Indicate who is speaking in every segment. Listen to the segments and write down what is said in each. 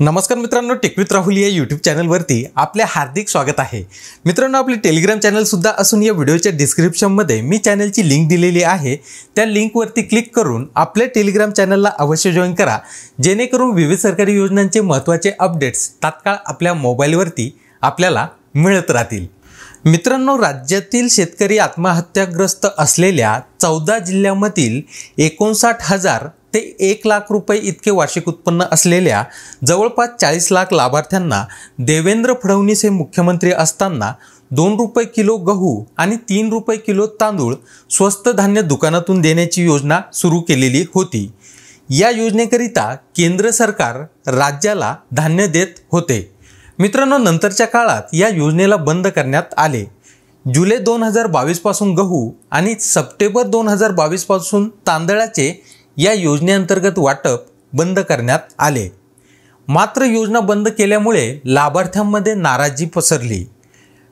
Speaker 1: नमस्कार मित्रांनो टेकवित राहुल या यूट्यूब चॅनलवरती आपले हार्दिक स्वागत आहे मित्रांनो आपले टेलिग्राम चॅनलसुद्धा असून या व्हिडिओच्या डिस्क्रिप्शनमध्ये मी चॅनलची लिंक दिलेली आहे त्या लिंकवरती क्लिक करून आपल्या टेलिग्राम चॅनलला अवश्य जॉईन करा जेणेकरून विविध सरकारी योजनांचे महत्त्वाचे अपडेट्स तात्काळ आपल्या मोबाईलवरती आपल्याला मिळत राहतील मित्रांनो राज्यातील शेतकरी आत्महत्याग्रस्त असलेल्या चौदा जिल्ह्यामधील एकोणसाठ हजार ते एक लाख रुपये इतके वार्षिक उत्पन्न असलेल्या जवळपास चाळीस लाख लाभार्थ्यांना देवेंद्र फडणवीस हे मुख्यमंत्री असताना दोन रुपये किलो गहू आणि तीन रुपये किलो तांदूळ स्वस्त धान्य दुकानातून देण्याची योजना सुरू केलेली होती या योजनेकरिता केंद्र सरकार राज्याला धान्य देत होते मित्रांनो नंतरच्या काळात या योजनेला बंद करण्यात आले जुलै दोन हजार बावीसपासून गहू आणि सप्टेंबर दोन हजार बावीसपासून तांदळाचे या योजनेअंतर्गत वाटप बंद करण्यात आले मात्र योजना बंद केल्यामुळे लाभार्थ्यांमध्ये नाराजी पसरली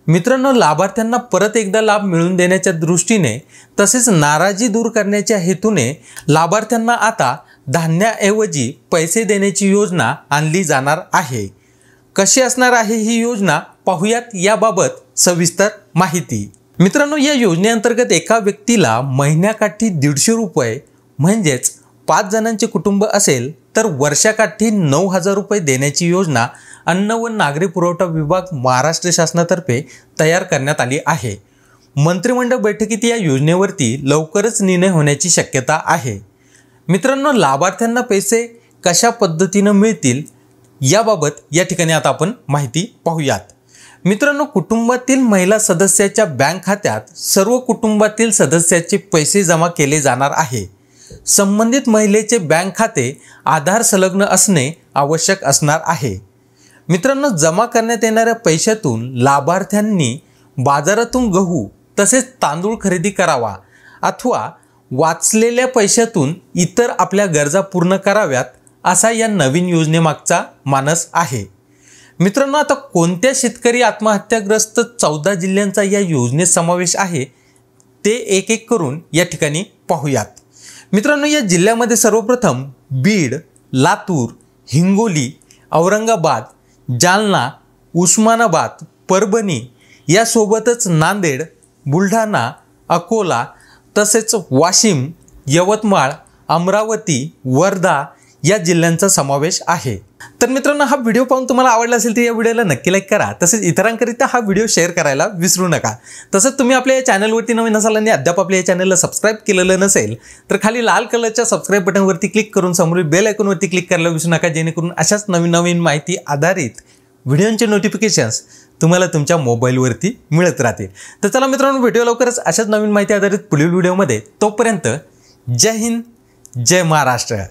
Speaker 1: मित्रांनो लाभार्थ्यांना परत एकदा लाभ मिळवून देण्याच्या दृष्टीने तसेच नाराजी दूर करण्याच्या हेतूने लाभार्थ्यांना आता धान्याऐवजी पैसे देण्याची योजना आणली जाणार आहे कशी असणार आहे ही योजना पाहूयात याबाबत सविस्तर माहिती मित्रांनो या योजनेअंतर्गत एका व्यक्तीला महिन्याकाठी दीडशे रुपये म्हणजेच पाच जणांचे कुटुंब असेल तर वर्षाकाठी नऊ हजार रुपये देण्याची योजना अन्न व नागरी पुरवठा विभाग महाराष्ट्र शासनातर्फे तयार करण्यात आली आहे मंत्रिमंडळ बैठकीत या योजनेवरती लवकरच निर्णय होण्याची शक्यता आहे मित्रांनो लाभार्थ्यांना पैसे कशा पद्धतीनं मिळतील याबाबत या ठिकाणी आता आपण माहिती पाहूयात मित्रांनो कुटुंबातील महिला सदस्याच्या बँक खात्यात सर्व कुटुंबातील सदस्याचे पैसे जमा केले जाणार आहे संबंधित महिलेचे बँक खाते आधार संलग्न असणे आवश्यक असणार आहे मित्रांनो जमा करण्यात येणाऱ्या पैशातून लाभार्थ्यांनी बाजारातून गहू तसेच तांदूळ खरेदी करावा अथवा वाचलेल्या पैशातून इतर आपल्या गरजा पूर्ण कराव्यात असा या नवीन योजनेमागचा मानस आहे मित्रांनो आता कोणत्या शेतकरी आत्महत्याग्रस्त चौदा जिल्ह्यांचा या योजनेत समावेश आहे ते एक एक करून या ठिकाणी पाहूयात मित्रांनो या जिल्ह्यामध्ये सर्वप्रथम बीड लातूर हिंगोली औरंगाबाद जालना उस्मानाबाद परभणी यासोबतच नांदेड बुलढाणा अकोला तसेच वाशिम यवतमाळ अमरावती वर्धा या जिल्ह्यांचा समावेश आहे तर मित्रांनो हा व्हिडिओ पाहून तुम्हाला आवडला असेल तर या व्हिडिओला नक्की लाईक करा तसेच इतरांकरिता हा व्हिडिओ शेअर करायला विसरू नका तसंच तुम्ही आपल्या या चॅनलवरती नवीन असाल आणि अद्याप आपल्या या चॅनलला सबस्क्राईब केलेलं नसेल तर खाली लाल कलरच्या सबस्क्राईब बटनवरती क्लिक करून समोर बेल आयकॉनवरती क्लिक करायला विसरू नका जेणेकरून अशाच नवीन नवीन माहिती आधारित व्हिडिओंचे नोटिफिकेशन्स तुम्हाला तुमच्या मोबाईलवरती मिळत राहतील तर चला मित्रांनो व्हिडिओ लवकरच अशाच नवीन माहिती आधारित पुढील व्हिडिओमध्ये तोपर्यंत जय हिंद जय महाराष्ट्र